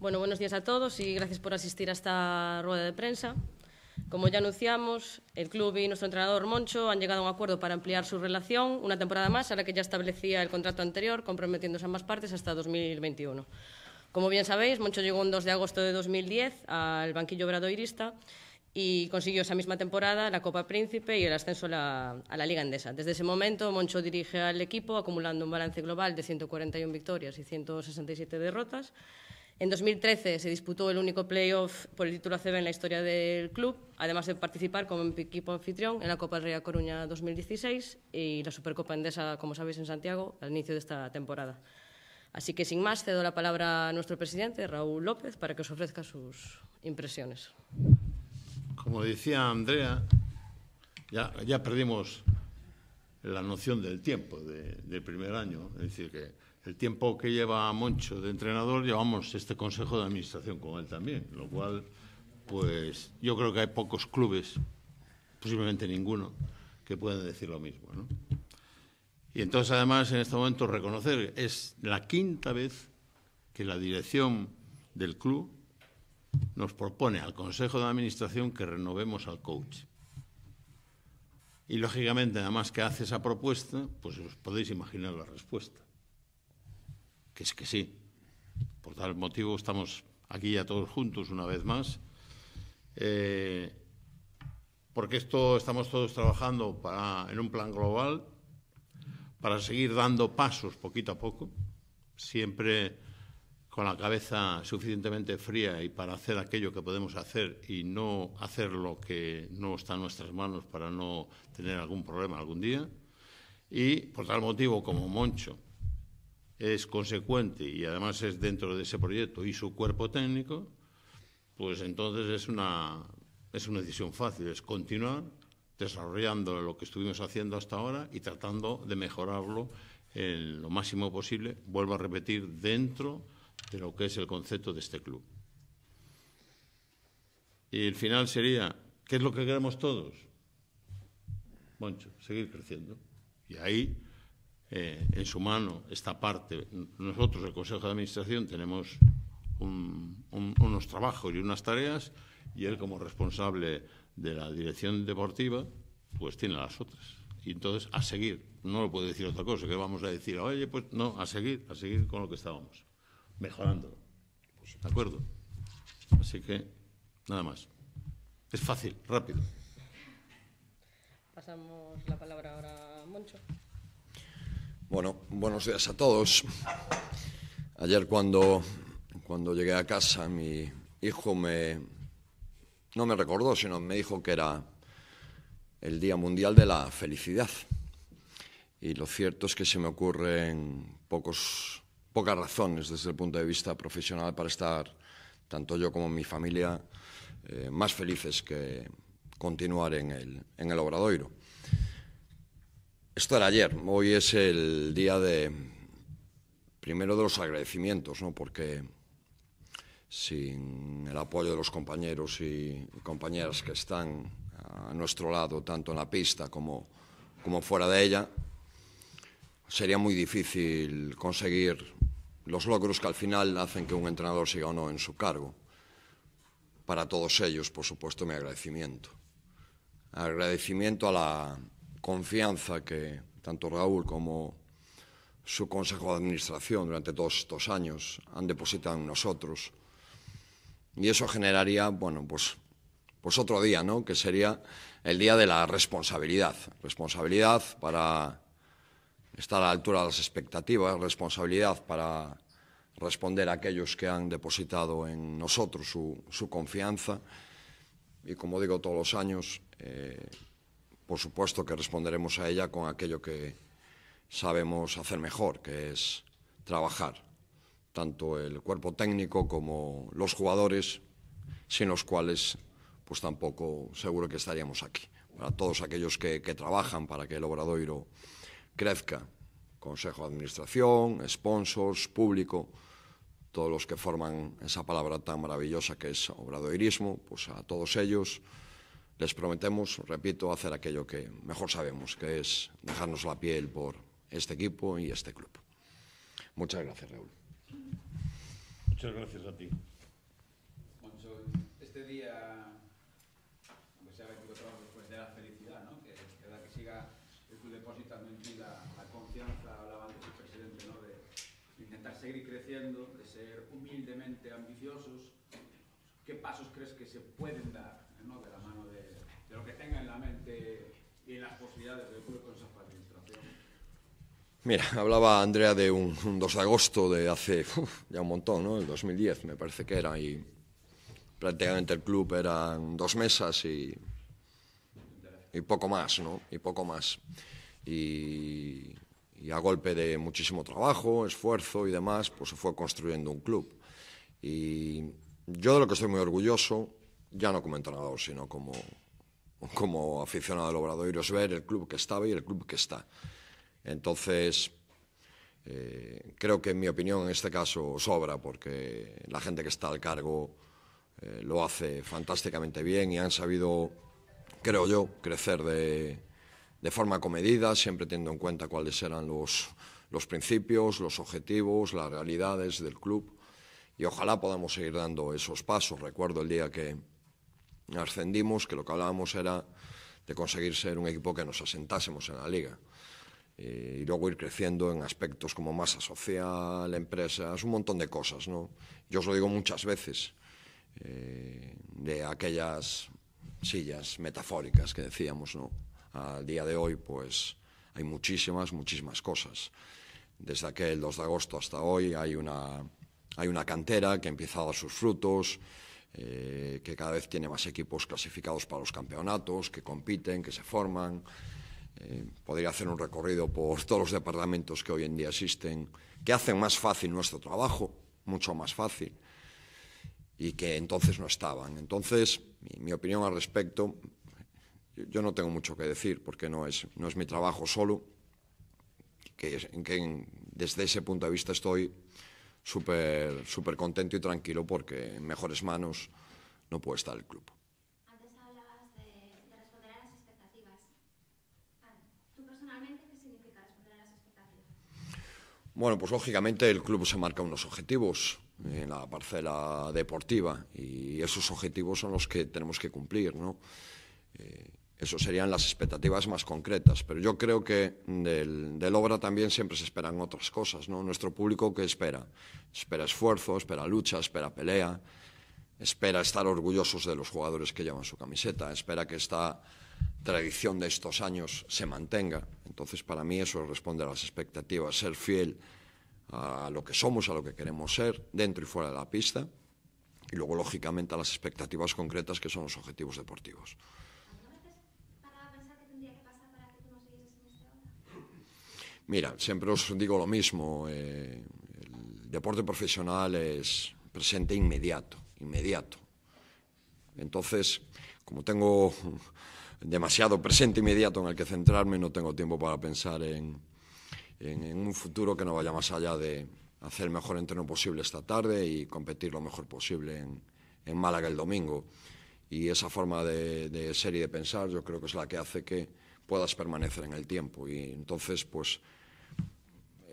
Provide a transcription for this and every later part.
Bueno, buenos días a todos y gracias por asistir a esta rueda de prensa. Como ya anunciamos, el club y nuestro entrenador Moncho han llegado a un acuerdo para ampliar su relación una temporada más, a la que ya establecía el contrato anterior, comprometiéndose ambas partes hasta 2021. Como bien sabéis, Moncho llegó un 2 de agosto de 2010 al banquillo bradoirista y consiguió esa misma temporada la Copa Príncipe y el ascenso a la, Liga Endesa. Desde ese momento, Moncho dirige al equipo acumulando un balance global de 141 victorias y 167 derrotas. En 2013 se disputó el único playoff por el título ACB en la historia del club, además de participar como equipo anfitrión en la Copa del de Coruña 2016 y la Supercopa Endesa, como sabéis, en Santiago al inicio de esta temporada. Así que, sin más, cedo la palabra a nuestro presidente, Raúl López, para que os ofrezca sus impresiones como decía Andrea, ya, ya perdimos la noción del tiempo del primer año. Es decir, que el tiempo que lleva Moncho de entrenador, llevamos este consejo de administración con él también, lo cual, pues yo creo que hay pocos clubes, posiblemente ninguno, que puedan decir lo mismo. Y entonces, además, en este momento reconocer, es la quinta vez que la dirección del club nos propone al Consejo de Administración que renovemos al coach. Y lógicamente, además, más que hace esa propuesta, pues os podéis imaginar la respuesta. Que es que sí. Por tal motivo estamos aquí ya todos juntos una vez más. Eh, porque esto estamos todos trabajando en un plan global para seguir dando pasos poquito a poco, siempre con la cabeza suficientemente fría y para hacer aquello que podemos hacer y no hacer lo que no está en nuestras manos para no tener algún problema algún día. Y por tal motivo, como Moncho es consecuente y además es dentro de ese proyecto y su cuerpo técnico, pues entonces es una, es una decisión fácil, es continuar desarrollando lo que estuvimos haciendo hasta ahora y tratando de mejorarlo en lo máximo posible, vuelvo a repetir, dentro de lo que es el concepto de este club. Y el final sería, ¿qué es lo que queremos todos? Moncho, seguir creciendo. Y ahí, eh, en su mano, esta parte, nosotros, el Consejo de Administración, tenemos unos trabajos y unas tareas, y él como responsable de la dirección deportiva, pues tiene las otras. Y entonces, a seguir, no lo puede decir otra cosa, que vamos a decir, oye, pues no, a seguir, a seguir con lo que estábamos mejorando. Pues, ¿De acuerdo? Así que, nada más. Es fácil, rápido. Pasamos la palabra ahora a Moncho. Bueno, buenos días a todos. Ayer cuando, cuando llegué a casa, mi hijo me, no me recordó, sino me dijo que era el Día Mundial de la Felicidad. Y lo cierto es que se me ocurren pocos pocas razones desde el punto de vista profesional para estar, tanto yo como mi familia, eh, más felices que continuar en el, en el Obradoiro. Esto era ayer, hoy es el día de, primero de los agradecimientos, ¿no? porque sin el apoyo de los compañeros y compañeras que están a nuestro lado, tanto en la pista como, como fuera de ella, sería muy difícil conseguir los logros que al final hacen que un entrenador siga o no en su cargo. Para todos ellos, por supuesto, mi agradecimiento. Agradecimiento a la confianza que tanto Raúl como su consejo de administración durante todos estos años han depositado en nosotros. Y eso generaría, bueno, pues, pues otro día, ¿no? Que sería el día de la responsabilidad. Responsabilidad para está a la altura de las expectativas, responsabilidad para responder a aquellos que han depositado en nosotros su, su confianza. Y como digo todos los años, eh, por supuesto que responderemos a ella con aquello que sabemos hacer mejor, que es trabajar, tanto el cuerpo técnico como los jugadores, sin los cuales pues tampoco seguro que estaríamos aquí. Para todos aquellos que, que trabajan para que el Obradoiro crezca Consejo de Administración, sponsors, público, todos los que forman esa palabra tan maravillosa que es obradoirismo, pues a todos ellos les prometemos, repito, hacer aquello que mejor sabemos, que es dejarnos la piel por este equipo y este club. Muchas gracias, Raúl. Muchas gracias a ti. este día de ser humildemente ambiciosos, ¿qué pasos crees que se pueden dar ¿no? de la mano de, lo que tenga en la mente y en las posibilidades del club con esa Administración? Mira, hablaba Andrea de un, 2 de agosto de hace ya un montón, ¿no? El 2010 me parece que era y prácticamente el club eran dos mesas y, y poco más, ¿no? Y poco más. Y y a golpe de muchísimo trabajo, esfuerzo y demás, pues se fue construyendo un club. Y yo de lo que estoy muy orgulloso, ya no como entrenador, sino como, como aficionado al Obradoiro, es ver el club que estaba y el club que está. Entonces, eh, creo que en mi opinión en este caso sobra, porque la gente que está al cargo eh, lo hace fantásticamente bien y han sabido, creo yo, crecer de de forma comedida, siempre teniendo en cuenta cuáles eran los, los principios, los objetivos, las realidades del club. Y ojalá podamos seguir dando esos pasos. Recuerdo el día que ascendimos, que lo que hablábamos era de conseguir ser un equipo que nos asentásemos en la liga. Eh, y luego ir creciendo en aspectos como masa social, empresas, un montón de cosas, ¿no? Yo os lo digo muchas veces, eh, de aquellas sillas metafóricas que decíamos, ¿no? al día de hoy, pues hay muchísimas, muchísimas cosas. Desde aquel 2 de agosto hasta hoy hay una, hay una cantera que ha empezado a dar sus frutos, eh, que cada vez tiene más equipos clasificados para los campeonatos, que compiten, que se forman. Eh, podría hacer un recorrido por todos los departamentos que hoy en día existen, que hacen más fácil nuestro trabajo, mucho más fácil, y que entonces no estaban. Entonces, mi opinión al respecto, yo no tengo mucho que decir porque no es, no es mi trabajo solo, que, desde ese punto de vista estoy súper súper contento y tranquilo porque en mejores manos no puede estar el club. Antes hablabas de, responder a las expectativas. Ah, ¿Tú personalmente qué significa responder a las expectativas? Bueno, pues lógicamente el club se marca unos objetivos en la parcela deportiva y esos objetivos son los que tenemos que cumplir, ¿no? Eh, eso serían las expectativas más concretas, pero yo creo que del, obra también siempre se esperan otras cosas, ¿no? Nuestro público ¿qué espera, espera esfuerzo, espera lucha, espera pelea, espera estar orgullosos de los jugadores que llevan su camiseta, espera que esta tradición de estos años se mantenga. Entonces, para mí eso responde a las expectativas, ser fiel a lo que somos, a lo que queremos ser, dentro y fuera de la pista, y luego, lógicamente, a las expectativas concretas que son los objetivos deportivos. Mira, siempre os digo lo mismo, eh, el deporte profesional es presente inmediato, inmediato. Entonces, como tengo demasiado presente inmediato en el que centrarme, no tengo tiempo para pensar en, un futuro que no vaya más allá de hacer el mejor entreno posible esta tarde y competir lo mejor posible en, Málaga el domingo. Y esa forma de, de ser y de pensar yo creo que es la que hace que puedas permanecer en el tiempo. Y entonces, pues,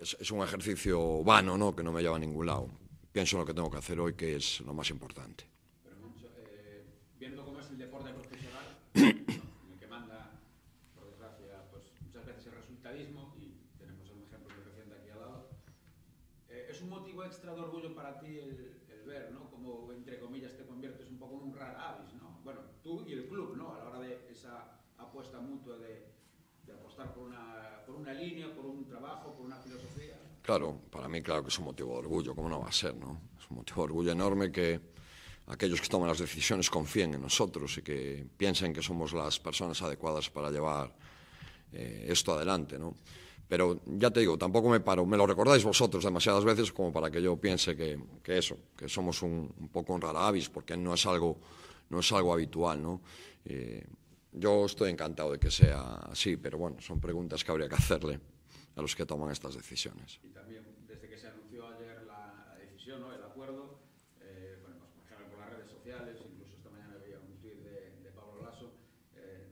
es, es un ejercicio vano, ¿no? Que no me lleva a ningún lado. Pienso en lo que tengo que hacer hoy, que es lo más importante. Pero, eh, viendo cómo es el deporte profesional, el que manda, por desgracia, pues, muchas veces el resultadismo, y tenemos un ejemplo muy reciente aquí al lado, eh, es un motivo extra de orgullo para ti el, el ver, ¿no? Como, entre comillas, te conviertes un poco en un rara avis, ¿no? Bueno, tú y el club, ¿no? A la hora de esa apuesta mutua de, apostar por una, línea, por un trabajo, por una filosofía. Claro, para mí claro que es un motivo de orgullo, ¿cómo no va a ser? No? Es un motivo de orgullo enorme que aquellos que toman las decisiones confíen en nosotros y que piensen que somos las personas adecuadas para llevar eh, esto adelante. ¿no? Pero ya te digo, tampoco me paro, me lo recordáis vosotros demasiadas veces como para que yo piense que, que eso, que somos un, poco un rara avis, porque no es algo, no es algo habitual. ¿no? Eh, yo estoy encantado de que sea así, pero bueno, son preguntas que habría que hacerle a los que toman estas decisiones. Y también, desde que se anunció ayer la, decisión, ¿no? el acuerdo, eh, bueno, pues, por por las redes sociales, incluso esta mañana había un tuit de, Pablo Lasso, eh,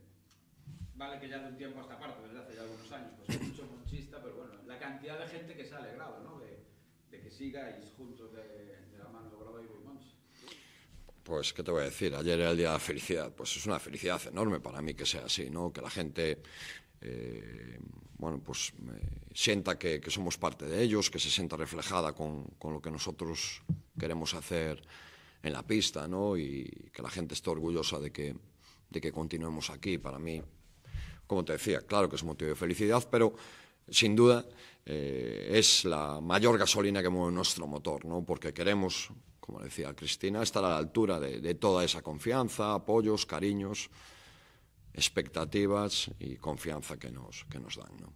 vale que ya de un tiempo hasta esta parte, desde hace ya algunos años, pues es mucho monchista, pero bueno, la cantidad de gente que se ha alegrado, ¿no? De, de que sigáis juntos de, de la mano de y Monchi. Pues, ¿qué te voy a decir? Ayer era el Día de la Felicidad. Pues es una felicidad enorme para mí que sea así, ¿no? Que la gente, eh, bueno, pues eh, sienta que, somos parte de ellos, que se sienta reflejada con, lo que nosotros queremos hacer en la pista, ¿no? Y que la gente esté orgullosa de que, de que continuemos aquí. Para mí, como te decía, claro que es motivo de felicidad, pero sin duda eh, es la mayor gasolina que mueve nuestro motor, ¿no? Porque queremos como decía Cristina, estar a la altura de, toda esa confianza, apoyos, cariños, expectativas y confianza que nos, que nos dan. ¿no?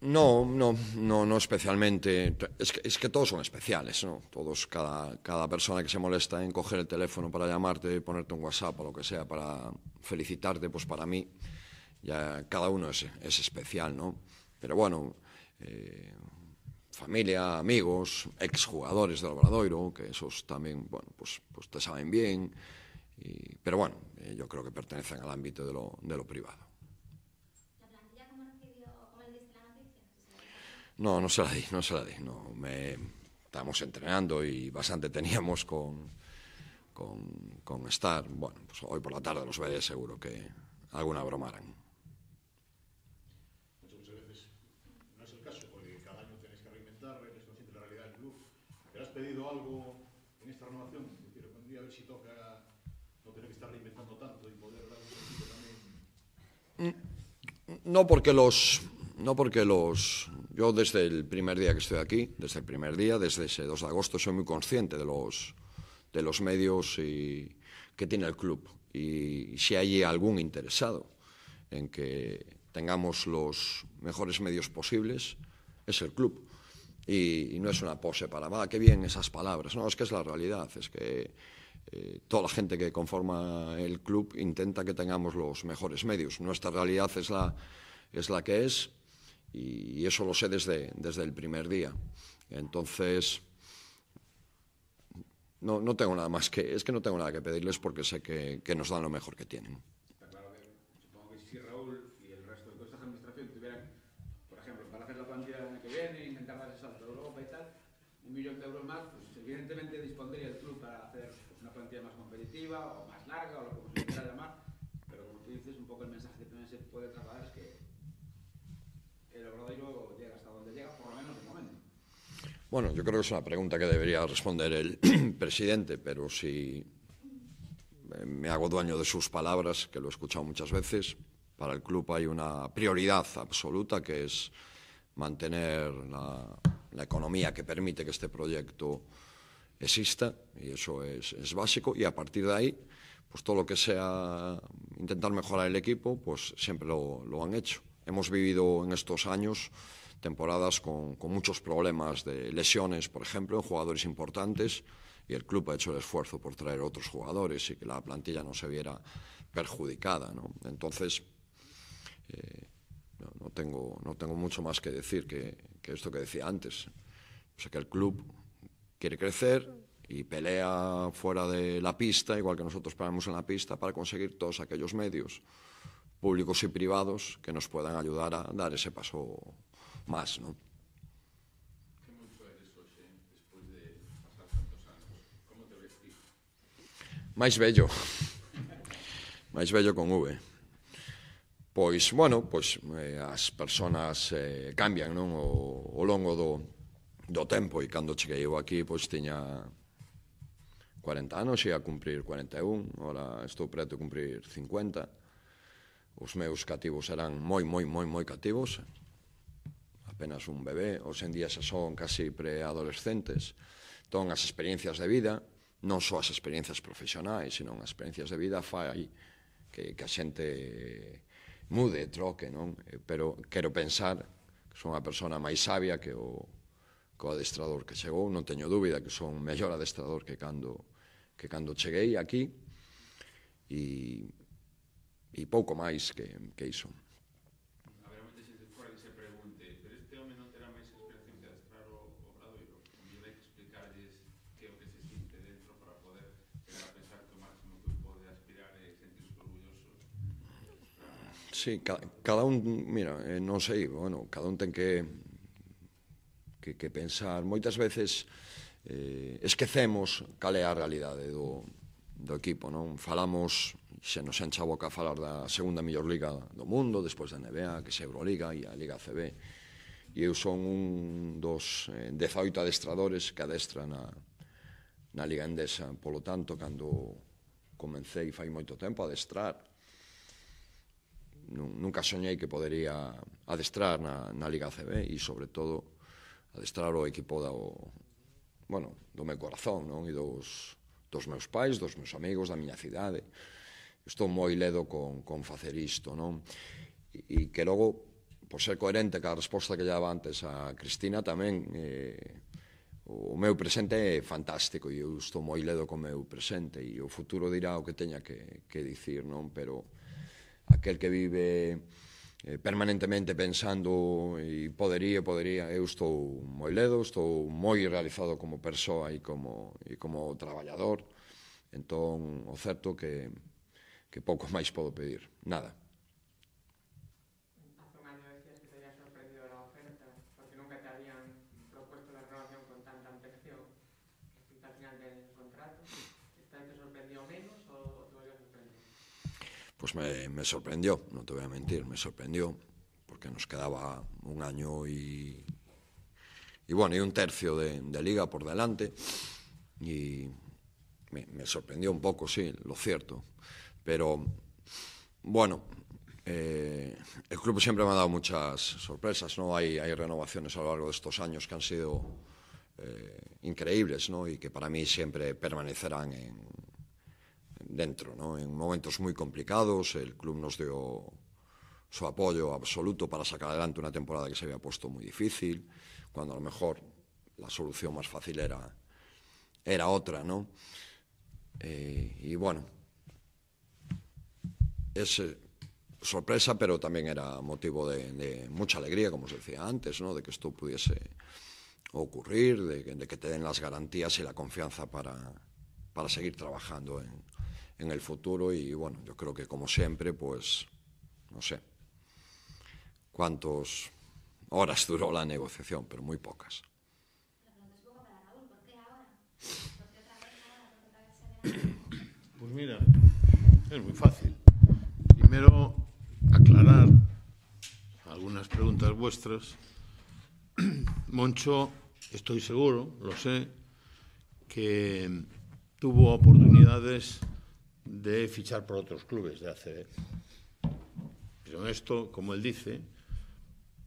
No, no, no, no especialmente. Es que, es que todos son especiales, ¿no? Todos, cada, cada, persona que se molesta en coger el teléfono para llamarte, ponerte un WhatsApp o lo que sea, para felicitarte, pues para mí ya cada uno es, es especial, ¿no? Pero bueno, eh, familia, amigos, exjugadores del Obradoiro, que esos también, bueno, pues, pues te saben bien, pero bueno, eh, yo creo que pertenecen al ámbito de lo, de lo privado. ¿La plantilla recibió, la noticia? No, no se la di, no se la di, no, me, estábamos entrenando y bastante teníamos con, con, con estar, bueno, pues hoy por la tarde los veré seguro que alguna bromarán. algo en esta renovación? a ver si toca no tener que estar reinventando tanto y poder dar un también. Mm, no porque los. No porque los. Yo desde el primer día que estoy aquí, desde el primer día, desde ese 2 de agosto, soy muy consciente de los, de los medios que tiene el club y si hay algún interesado en que tengamos los mejores medios posibles, es el club y, no es una pose para, va, qué bien esas palabras. No, es que es la realidad, es que eh, toda la gente que conforma el club intenta que tengamos los mejores medios. Nuestra realidad es la, es la que es y, eso lo sé desde, desde el primer día. Entonces, no, tengo nada más que, es que no tengo nada que pedirles porque sé que, nos dan lo mejor que tienen. si Raúl y el resto de por ejemplo, para hacer la plantilla que plazas luego, saltos un millón de euros más, pues, evidentemente dispondría el club para hacer una plantilla más competitiva o más larga o lo que se quiera llamar, pero como tú dices, un poco el mensaje que también se puede trasladar es que el Obradoiro llega hasta donde llega, por lo menos de momento. Bueno, yo creo que es una pregunta que debería responder el presidente, pero si me hago dueño de sus palabras, que lo he escuchado muchas veces, para el club hay una prioridad absoluta que es mantener la, economía que permite que este proyecto exista, y eso es, es, básico, y a partir de ahí, pues todo lo que sea intentar mejorar el equipo, pues siempre lo, lo han hecho. Hemos vivido en estos años temporadas con, con, muchos problemas de lesiones, por ejemplo, en jugadores importantes, y el club ha hecho el esfuerzo por traer otros jugadores y que la plantilla no se viera perjudicada. ¿no? Entonces, eh, no, no tengo no tengo mucho más que decir que, que esto que decía antes o sea que el club quiere crecer y pelea fuera de la pista, igual que nosotros paramos en la pista, para conseguir todos aquellos medios públicos y privados que nos puedan ayudar a dar ese paso más, ¿no? De máis bello. máis bello con V pois, bueno, pois, eh, as personas eh, cambian non o, o longo do, do tempo e cando cheguei eu aquí pois tiña 40 anos e a cumprir 41 ora estou preto de cumprir 50 os meus cativos eran moi, moi, moi, moi cativos apenas un bebé os en día xa son casi preadolescentes entón as experiencias de vida non só as experiencias profesionais senón as experiencias de vida fai que, que a xente mude, troque, non? Eh, pero quero pensar que son a persona máis sabia que o, que o adestrador que chegou, non teño dúbida que son mellor adestrador que cando, que cando cheguei aquí, e, e pouco máis que, que iso. Sí, cada, cada un, mira, eh, non sei, bueno, cada un ten que que, que pensar. Moitas veces eh, esquecemos cal é a realidade do, do equipo, non? Falamos, se nos encha a boca falar da segunda mellor liga do mundo, despois da NBA, que é Euroliga e a Liga CB. E eu son un dos eh, 18 adestradores que adestra na, na Liga Endesa. Polo tanto, cando comencei fai moito tempo a adestrar, nunca soñei que podería adestrar na, na Liga ACB e, sobre todo, adestrar o equipo da, o, bueno, do meu corazón non? e dos, dos meus pais, dos meus amigos, da miña cidade. Estou moi ledo con, con facer isto, non? E, e que logo, por ser coherente ca resposta que lle antes a Cristina, tamén eh, o meu presente é fantástico e eu estou moi ledo co meu presente e o futuro dirá o que teña que, que dicir, non? Pero aquel que vive eh, permanentemente pensando e podería, podería, eu estou moi ledo, estou moi realizado como persoa e como, e como traballador, entón o certo que, que pouco máis podo pedir, nada. Pues me, sorprendió, no te voy a mentir, me sorprendió, porque nos quedaba un año y, bueno, y un tercio de, liga por delante, y me, sorprendió un poco, sí, lo cierto, pero bueno, eh, el club siempre me ha dado muchas sorpresas, ¿no? Hay, hay renovaciones a lo largo de estos años que han sido eh, increíbles, ¿no? Y que para mí siempre permanecerán en dentro, En momentos muy complicados, el club nos dio su apoyo absoluto para sacar adelante una temporada que se había puesto muy difícil, cuando a lo mejor la solución más fácil era, era otra, eh, y bueno, es eh, sorpresa, pero también era motivo de, mucha alegría, como os decía antes, ¿no? De que esto pudiese ocurrir, de, de que te den las garantías y la confianza para, para seguir trabajando en, en el futuro y bueno, yo creo que como siempre, pues no sé cuántas horas duró la negociación, pero muy pocas. Pues mira, es muy fácil. Primero, aclarar algunas preguntas vuestras. Moncho, estoy seguro, lo sé, que tuvo oportunidades de fichar por otros clubes de hacer Pero esto, como él dice,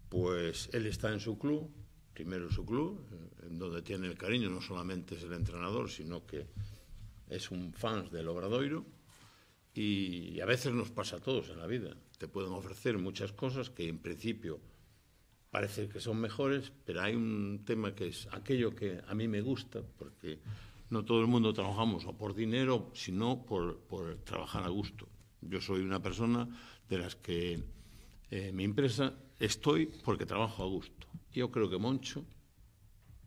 pues él está en su club, primero en su club, en donde tiene el cariño, no solamente es el entrenador, sino que es un fan del Obradoiro. Y a veces nos pasa a todos en la vida. Te pueden ofrecer muchas cosas que en principio parece que son mejores, pero hay un tema que es aquello que a mí me gusta, porque no todo el mundo trabajamos o por dinero, sino por, trabajar a gusto. Yo soy una persona de las que eh, mi empresa estoy porque trabajo a gusto. Yo creo que Moncho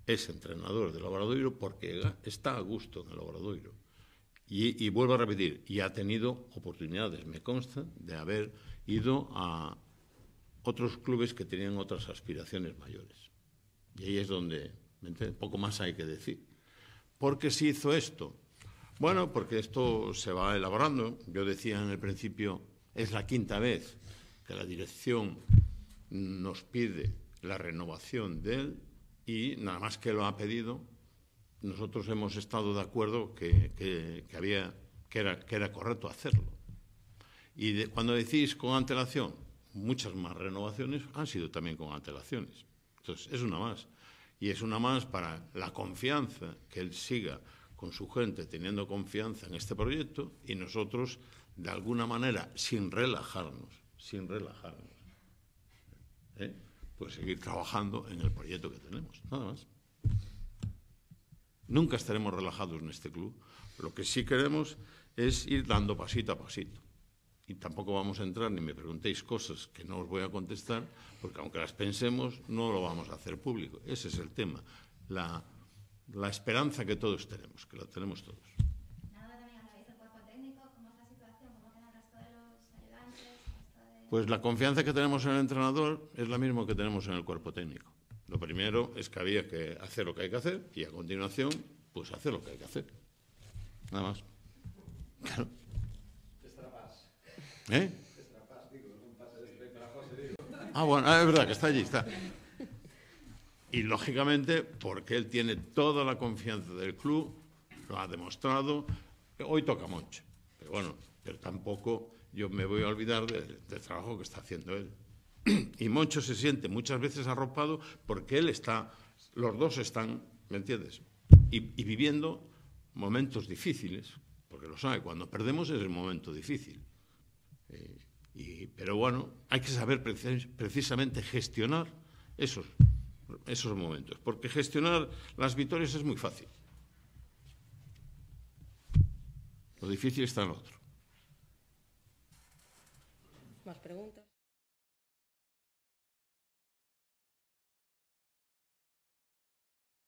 es entrenador del Obradoiro porque está a gusto en el Obradoiro. Y, vuelvo a repetir, y ha tenido oportunidades, me consta, de haber ido a otros clubes que tenían otras aspiraciones mayores. Y ahí es donde, Poco más hay que decir. ¿Por qué se hizo esto? Bueno, porque esto se va elaborando. Yo decía en el principio, es la quinta vez que la dirección nos pide la renovación de él y nada más que lo ha pedido, nosotros hemos estado de acuerdo que, que, había, que era, correcto hacerlo. Y cuando decís con antelación, muchas más renovaciones han sido también con antelaciones. Entonces, es una más. Y es una más para la confianza que él siga con su gente teniendo confianza en este proyecto y nosotros, de alguna manera, sin relajarnos, sin relajarnos, ¿eh? pues seguir trabajando en el proyecto que tenemos, nada más. Nunca estaremos relajados en este club. Lo que sí queremos es ir dando pasito a pasito y tampoco vamos a entrar ni me preguntéis cosas que no os voy a contestar, porque aunque las pensemos, no lo vamos a hacer público. Ese es el tema, la, esperanza que todos tenemos, que la tenemos todos. Pues la confianza que tenemos en el entrenador es la misma que tenemos en el cuerpo técnico. Lo primero es que había que hacer lo que hay que hacer y a continuación, pues hacer lo que hay que hacer. Nada más. Claro. ¿Eh? Ah, bueno, ah, es verdad que está allí, está. Y lógicamente, porque él tiene toda la confianza del club, lo ha demostrado. Hoy toca Moncho, pero bueno, tampoco yo me voy a olvidar del, trabajo que está haciendo él. Y Moncho se siente muchas veces arropado porque él está, los dos están, ¿me entiendes? y viviendo momentos difíciles, porque lo sabe, cuando perdemos es el momento difícil. Eh, y, pero bueno, hay que saber precisamente gestionar esos, esos momentos, porque gestionar las victorias es muy fácil. Lo difícil está en otro. ¿Más preguntas?